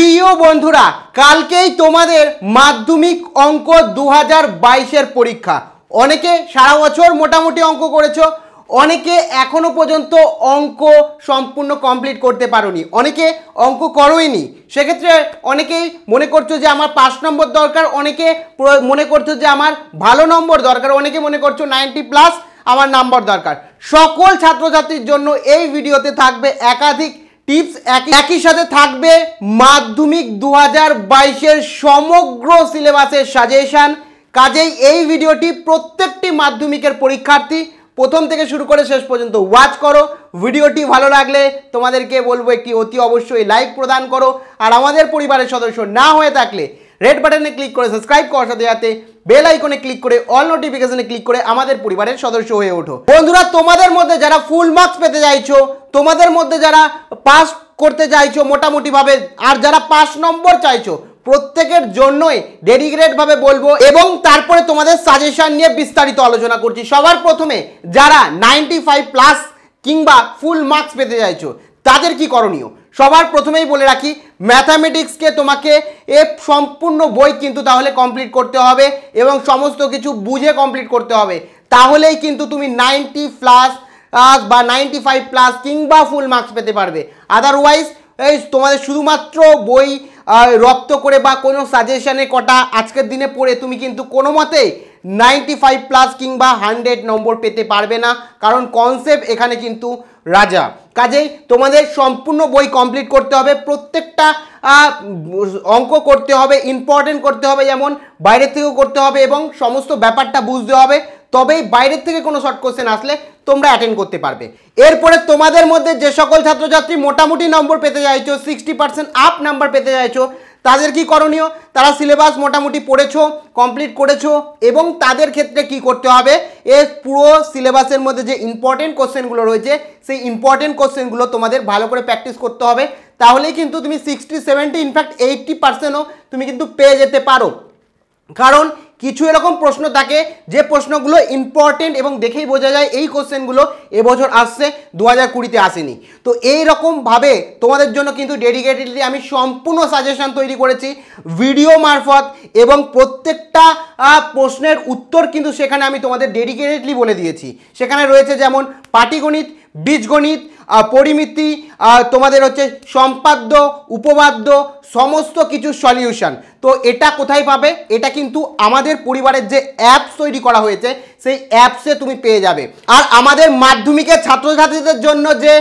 প্রিয় বন্ধুরা কালকেই তোমাদের মাধ্যমিক অঙ্ক দু হাজার বাইশের পরীক্ষা অনেকে সারা বছর মোটামুটি অঙ্ক করেছো অনেকে এখনো পর্যন্ত অঙ্ক সম্পূর্ণ কমপ্লিট করতে পারোনি অনেকে অঙ্ক করোইনি সেক্ষেত্রে অনেকেই মনে করছো যে আমার পাঁচ নম্বর দরকার অনেকে মনে করছো যে আমার ভালো নম্বর দরকার অনেকে মনে করছো নাইনটি প্লাস আমার নাম্বার দরকার সকল ছাত্রছাত্রীর জন্য এই ভিডিওতে থাকবে একাধিক টিপস একই সাথে থাকবে মাধ্যমিক দু হাজার সমগ্র সিলেবাসের সাজেশান কাজেই এই ভিডিওটি প্রত্যেকটি মাধ্যমিকের পরীক্ষার্থী প্রথম থেকে শুরু করে শেষ পর্যন্ত ওয়াচ করো ভিডিওটি ভালো লাগলে তোমাদেরকে বলবো একটি অতি অবশ্যই লাইক প্রদান করো আর আমাদের পরিবারের সদস্য না হয়ে থাকলে রেড বাটনে ক্লিক করে সাবস্ক্রাইব করার সাথে সাথে বেল আইকনে ক্লিক করে অল নোটিফিকেশনে ক্লিক করে আমাদের পরিবারের সদস্য হয়ে ওঠো বন্ধুরা তোমাদের মধ্যে যারা ফুল মার্কস পেতে চাইছো তোমাদের মধ্যে যারা পাস করতে চাইছো মোটামুটিভাবে আর যারা পাস নম্বর চাইছো প্রত্যেকের জন্যই ডেডিগ্রেটভাবে বলবো এবং তারপরে তোমাদের সাজেশন নিয়ে বিস্তারিত আলোচনা করছি সবার প্রথমে যারা নাইনটি ফাইভ প্লাস কিংবা ফুল মার্কস পেতে চাইছো তাদের কি করণীয় সবার প্রথমেই বলে রাখি ম্যাথামেটিক্সকে তোমাকে এ সম্পূর্ণ বই কিন্তু তাহলে কমপ্লিট করতে হবে এবং সমস্ত কিছু বুঝে কমপ্লিট করতে হবে তাহলেই কিন্তু তুমি নাইনটি প্লাস বা নাইনটি ফাইভ প্লাস কিংবা ফুল মার্কস পেতে পারবে আদারওয়াইজ এই তোমাদের শুধুমাত্র বই রপ্ত করে বা কোনো সাজেশনে কটা আজকের দিনে পড়ে তুমি কিন্তু কোনো মতেই নাইনটি ফাইভ প্লাস কিংবা হান্ড্রেড নম্বর পেতে পারবে না কারণ কনসেপ্ট এখানে কিন্তু রাজা কাজেই তোমাদের সম্পূর্ণ বই কমপ্লিট করতে হবে প্রত্যেকটা অঙ্ক করতে হবে ইম্পর্টেন্ট করতে হবে যেমন বাইরের থেকেও করতে হবে এবং সমস্ত ব্যাপারটা বুঝতে হবে তবেই বাইরের থেকে কোনো শর্ট কোশ্চেন আসলে তোমরা অ্যাটেন্ড করতে পারবে এরপরে তোমাদের মধ্যে যে সকল ছাত্রছাত্রী মোটামুটি নম্বর পেতে চাইছো সিক্সটি পার্সেন্ট আপ নাম্বার পেতে চাইছো তাদের কি করণীয় তারা সিলেবাস মোটামুটি পড়েছো কমপ্লিট করেছো এবং তাদের ক্ষেত্রে কি করতে হবে এর পুরো সিলেবাসের মধ্যে যে ইম্পর্টেন্ট কোশ্চেনগুলো রয়েছে সেই ইম্পর্টেন্ট কোশ্চেনগুলো তোমাদের ভালো করে প্র্যাকটিস করতে হবে তাহলেই কিন্তু তুমি সিক্সটি সেভেন্টি ইনফ্যাক্ট এইটটি পার্সেন্টও তুমি কিন্তু পেয়ে যেতে পারো কারণ কিছু এরকম প্রশ্ন থাকে যে প্রশ্নগুলো ইম্পর্টেন্ট এবং দেখেই বোঝা যায় এই কোশ্চেনগুলো এবছর আসছে দু হাজার কুড়িতে আসেনি তো এই রকমভাবে তোমাদের জন্য কিন্তু ডেডিকেটেডলি আমি সম্পূর্ণ সাজেশন তৈরি করেছি ভিডিও মারফত এবং প্রত্যেকটা প্রশ্নের উত্তর কিন্তু সেখানে আমি তোমাদের ডেডিকেটেডলি বলে দিয়েছি সেখানে রয়েছে যেমন পাটিগণিত বীজগণিত পরিমিতি তোমাদের হচ্ছে সম্পাদ্য উপবাদ্য সমস্ত কিছু সলিউশন তো এটা কোথায় পাবে এটা কিন্তু আমাদের পরিবারের যে অ্যাপস তৈরি করা হয়েছে সেই অ্যাপসে তুমি পেয়ে যাবে আর আমাদের মাধ্যমিকের ছাত্রছাত্রীদের জন্য যে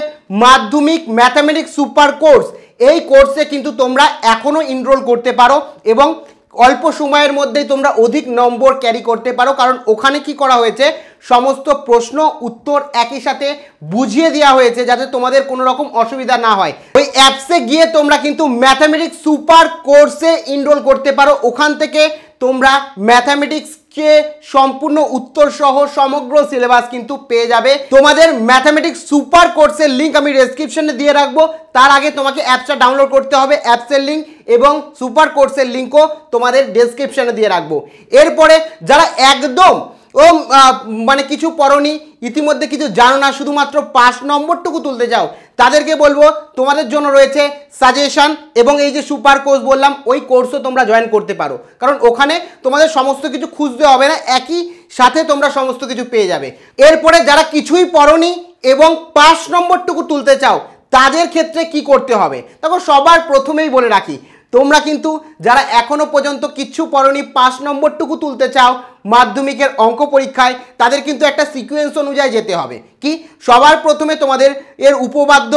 মাধ্যমিক ম্যাথামেটিক্স সুপার কোর্স এই কোর্সে কিন্তু তোমরা এখনও ইনরোল করতে পারো এবং অল্প সময়ের মধ্যেই তোমরা অধিক নম্বর ক্যারি করতে পারো কারণ ওখানে কি করা হয়েছে সমস্ত প্রশ্ন উত্তর একই সাথে বুঝিয়ে দেওয়া হয়েছে যাতে তোমাদের কোনো রকম অসুবিধা না হয় ওই অ্যাপসে গিয়ে তোমরা কিন্তু ম্যাথামেটিক্স সুপার কোর্সে ইনরোল করতে পারো ওখান থেকে তোমরা ম্যাথামেটিক্স কে সম্পূর্ণ উত্তর সহ সমগ্র সিলেবাস কিন্তু পেয়ে যাবে তোমাদের ম্যাথামেটিক্স সুপার কোর্সের লিঙ্ক আমি ডেসক্রিপশানে দিয়ে রাখবো তার আগে তোমাকে অ্যাপসটা ডাউনলোড করতে হবে অ্যাপসের লিঙ্ক এবং সুপার কোর্সের লিঙ্কও তোমাদের ডেসক্রিপশানে দিয়ে রাখবো এরপরে যারা একদম ও মানে কিছু পড়নি ইতিমধ্যে কিছু জানো না শুধুমাত্র পাস নম্বরটুকু তুলতে যাও তাদেরকে বলবো তোমাদের জন্য রয়েছে সাজেশান এবং এই যে সুপার কোর্স বললাম ওই কোর্সও তোমরা জয়েন করতে পারো কারণ ওখানে তোমাদের সমস্ত কিছু খুঁজতে হবে না একই সাথে তোমরা সমস্ত কিছু পেয়ে যাবে এরপরে যারা কিছুই পড়নি এবং পাঁচ নম্বরটুকু তুলতে চাও তাদের ক্ষেত্রে কি করতে হবে তখন সবার প্রথমেই বলে রাখি তোমরা কিন্তু যারা এখনও পর্যন্ত কিচ্ছু পড়নি পাঁচ নম্বরটুকু তুলতে চাও মাধ্যমিকের অঙ্ক পরীক্ষায় তাদের কিন্তু একটা সিকুয়েন্স অনুযায়ী যেতে হবে কি সবার প্রথমে তোমাদের এর উপবাদ্য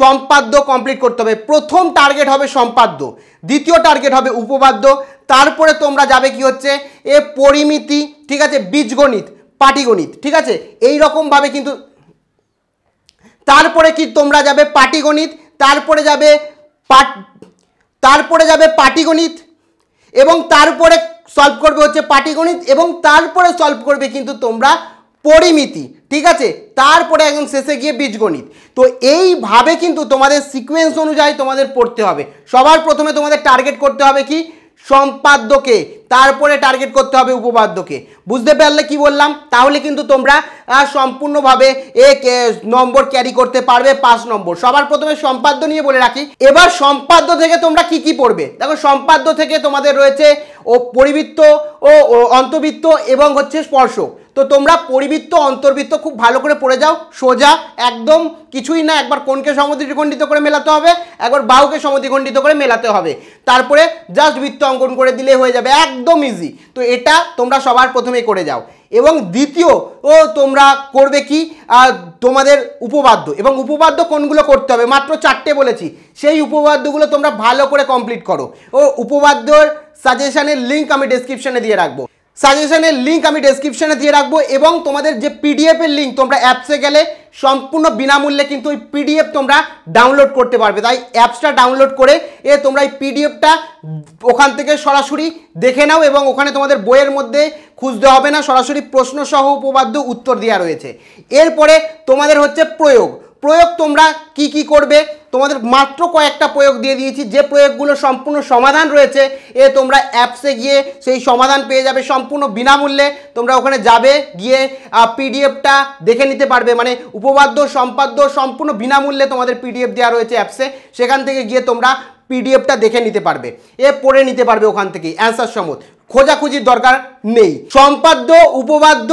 সম্পাদ্য কমপ্লিট করতে হবে প্রথম টার্গেট হবে সম্পাদ্য দ্বিতীয় টার্গেট হবে উপবাদ্য তারপরে তোমরা যাবে কি হচ্ছে এ পরিমিতি ঠিক আছে বীজগণিত পাটিগণিত ঠিক আছে এই রকমভাবে কিন্তু তারপরে কি তোমরা যাবে পাটিগণিত তারপরে যাবে পাট তারপরে যাবে পাটিগণিত এবং তারপরে সলভ করবে হচ্ছে পাটিগণিত এবং তারপরে সলভ করবে কিন্তু তোমরা পরিমিতি ঠিক আছে তারপরে একদম শেষে গিয়ে বীজগণিত তো এইভাবে কিন্তু তোমাদের সিকোয়েন্স অনুযায়ী তোমাদের পড়তে হবে সবার প্রথমে তোমাদের টার্গেট করতে হবে কি সম্পাদ্যকে তারপরে টার্গেট করতে হবে উপপাদ্যকে বুঝতে পারলে কি বললাম তাহলে কিন্তু তোমরা সম্পূর্ণভাবে এ নম্বর ক্যারি করতে পারবে পাঁচ নম্বর সবার প্রথমে সম্পাদ্য নিয়ে বলে রাখি এবার সম্পাদ্য থেকে তোমরা কি কি পড়বে দেখো সম্পাদ্য থেকে তোমাদের রয়েছে ও পরিবৃত্ত ও অন্তবৃত্ত এবং হচ্ছে স্পর্শক তো তোমরা পরিবৃত্ত অন্তর্বৃত্ত খুব ভালো করে পড়ে যাও সোজা একদম কিছুই না একবার কোনকে সমদ্বিখণ্ডিত করে মেলাতে হবে একবার বাহুকে সমদ্বিখণ্ডিত করে মেলাতে হবে তারপরে জাস্ট বৃত্ত অঙ্কন করে দিলে হয়ে যাবে একদম ইজি তো এটা তোমরা সবার প্রথমে করে যাও এবং দ্বিতীয় ও তোমরা করবে কি তোমাদের উপবাদ্য এবং উপবাদ্য কোনগুলো করতে হবে মাত্র চারটে বলেছি সেই উপবাদ্যগুলো তোমরা ভালো করে কমপ্লিট করো ও উপবাদ্যর সাজেশানের লিঙ্ক আমি ডিসক্রিপশানে দিয়ে রাখবো সাজেশনের লিঙ্ক আমি ডেসক্রিপশানে দিয়ে রাখবো এবং তোমাদের যে পিডিএফের লিঙ্ক তোমরা অ্যাপসে গেলে সম্পূর্ণ বিনামূল্যে কিন্তু ওই পিডিএফ তোমরা ডাউনলোড করতে পারবে তাই অ্যাপসটা ডাউনলোড করে এ তোমরা এই পিডিএফটা ওখান থেকে সরাসরি দেখে নাও এবং ওখানে তোমাদের বইয়ের মধ্যে খুঁজতে হবে না সরাসরি প্রশ্নসহ উপপাদ্য উত্তর দেওয়া রয়েছে এরপরে তোমাদের হচ্ছে প্রয়োগ প্রয়োগ তোমরা কি কি করবে তোমাদের মাত্র কয়েকটা প্রয়োগ দিয়ে দিয়েছি যে প্রয়োগগুলো সম্পূর্ণ সমাধান রয়েছে এ তোমরা অ্যাপসে গিয়ে সেই সমাধান পেয়ে যাবে সম্পূর্ণ বিনামূল্যে তোমরা ওখানে যাবে গিয়ে পিডিএফটা দেখে নিতে পারবে মানে উপপাদ্য সম্পাদ্য সম্পূর্ণ বিনামূল্যে তোমাদের পিডিএফ দেওয়া রয়েছে অ্যাপসে সেখান থেকে গিয়ে তোমরা পিডিএফটা দেখে নিতে পারবে এ পড়ে নিতে পারবে ওখান থেকে অ্যান্সার সমত খোঁজাখুঁজির দরকার নেই সম্পাদ্য উপপাদ্য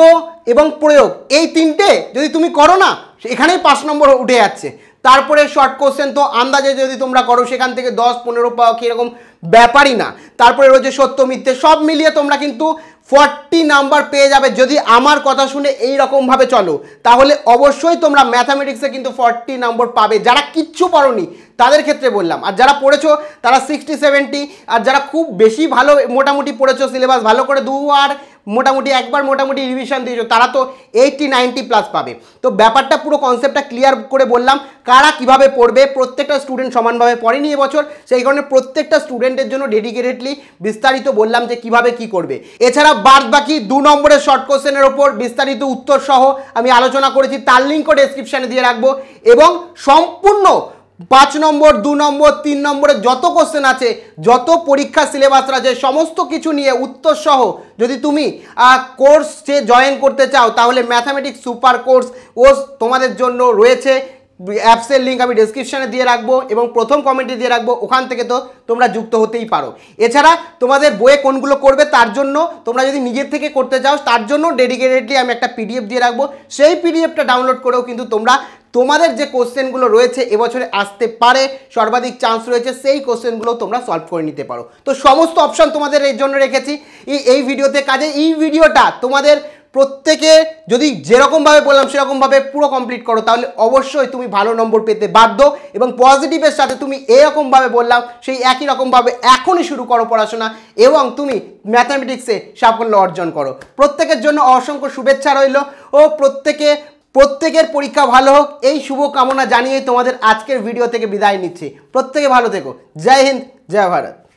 এবং প্রয়োগ এই তিনটে যদি তুমি করো না এখানেই পাঁচ নম্বর উঠে যাচ্ছে তারপরে শর্ট কোশ্চেন তো আন্দাজে যদি তোমরা করো সেখান থেকে দশ পনেরো পাও কি এরকম ব্যাপারই না তারপরে রয়েছে সত্য মিথ্যে সব মিলিয়ে তোমরা কিন্তু ফর্টি নাম্বার পেয়ে যাবে যদি আমার কথা শুনে এই রকমভাবে চলো তাহলে অবশ্যই তোমরা ম্যাথামেটিক্সে কিন্তু ফর্টি নাম্বার পাবে যারা কিচ্ছু পড়নি তাদের ক্ষেত্রে বললাম আর যারা পড়েছো তারা সিক্সটি সেভেন্টি আর যারা খুব বেশি ভালো মোটামুটি পড়েছো সিলেবাস ভালো করে দু আর মোটামুটি একবার মোটামুটি রিভিশন দিয়েছো তারা তো এইটটি নাইনটি প্লাস পাবে তো ব্যাপারটা পুরো কনসেপ্টটা ক্লিয়ার করে বললাম কারা কিভাবে পড়বে প্রত্যেকটা স্টুডেন্ট সমানভাবে পড়েনি এবছর সেই কারণে প্রত্যেকটা স্টুডেন্টের জন্য ডেডিকেটেডলি বিস্তারিত বললাম যে কিভাবে কি করবে এছাড়া বাদ বাকি দু নম্বরের শর্ট কোশ্চেনের ওপর বিস্তারিত উত্তর সহ আমি আলোচনা করেছি তার লিঙ্কও ডেসক্রিপশানে দিয়ে রাখবো এবং সম্পূর্ণ পাঁচ নম্বর দু নম্বর তিন নম্বরে যত কোশ্চেন আছে যত পরীক্ষা সিলেবাস আছে সমস্ত কিছু নিয়ে উত্তর সহ যদি তুমি কোর্স যে জয়েন করতে চাও তাহলে ম্যাথামেটিক্স সুপার কোর্স ও তোমাদের জন্য রয়েছে অ্যাপসের লিঙ্ক আমি ডিসক্রিপশানে দিয়ে রাখবো এবং প্রথম কমেন্টে দিয়ে রাখবো ওখান থেকে তো তোমরা যুক্ত হতেই পারো এছাড়া তোমাদের বইয়ে কোনগুলো করবে তার জন্য তোমরা যদি নিজের থেকে করতে চাও তার জন্য ডেডিকেটেডলি আমি একটা পিডিএফ দিয়ে রাখবো সেই পিডিএফটা ডাউনলোড করেও কিন্তু তোমরা তোমাদের যে কোশ্চেনগুলো রয়েছে এবছরে আসতে পারে সর্বাধিক চান্স রয়েছে সেই কোশ্চেনগুলো তোমরা সলভ করে নিতে পারো তো সমস্ত অপশান তোমাদের এর জন্য রেখেছি এই ভিডিওতে কাজে এই ভিডিওটা তোমাদের প্রত্যেকে যদি যেরকমভাবে বললাম সেরকমভাবে পুরো কমপ্লিট করো তাহলে অবশ্যই তুমি ভালো নম্বর পেতে বাধ্য এবং পজিটিভের সাথে তুমি এরকমভাবে বললাম সেই একই রকমভাবে এখনই শুরু করো পড়াশোনা এবং তুমি ম্যাথামেটিক্সে সাফল্য অর্জন করো প্রত্যেকের জন্য অসংখ্য শুভেচ্ছা রইল ও প্রত্যেকে প্রত্যেকের পরীক্ষা ভালো হোক এই শুভকামনা জানিয়ে তোমাদের আজকের ভিডিও থেকে বিদায় নিচ্ছি প্রত্যেকে ভালো থেকো জয় হিন্দ জয় ভারত